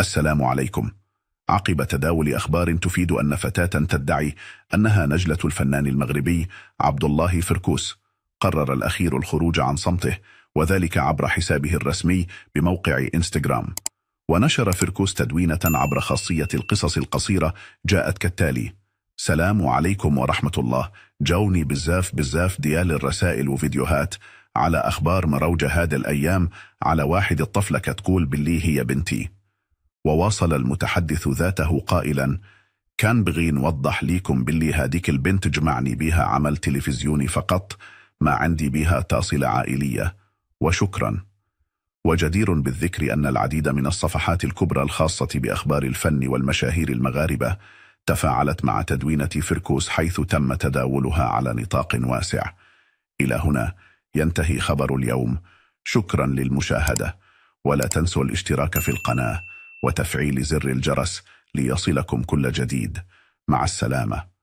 السلام عليكم عقب تداول أخبار تفيد أن فتاة تدعي أنها نجلة الفنان المغربي عبد الله فركوس قرر الأخير الخروج عن صمته وذلك عبر حسابه الرسمي بموقع إنستغرام ونشر فركوس تدوينة عبر خاصية القصص القصيرة جاءت كالتالي سلام عليكم ورحمة الله جوني بزاف بزاف ديال الرسائل وفيديوهات على أخبار مروجة هذا الأيام على واحد الطفلة كتقول باللي هي بنتي وواصل المتحدث ذاته قائلا كان بغي نوضح ليكم باللي هاديك البنت جمعني بيها عمل تلفزيوني فقط ما عندي بيها تاصلة عائلية وشكرا وجدير بالذكر أن العديد من الصفحات الكبرى الخاصة بأخبار الفن والمشاهير المغاربة تفاعلت مع تدوينة فركوس حيث تم تداولها على نطاق واسع إلى هنا ينتهي خبر اليوم شكرا للمشاهدة ولا تنسوا الاشتراك في القناة وتفعيل زر الجرس ليصلكم كل جديد مع السلامة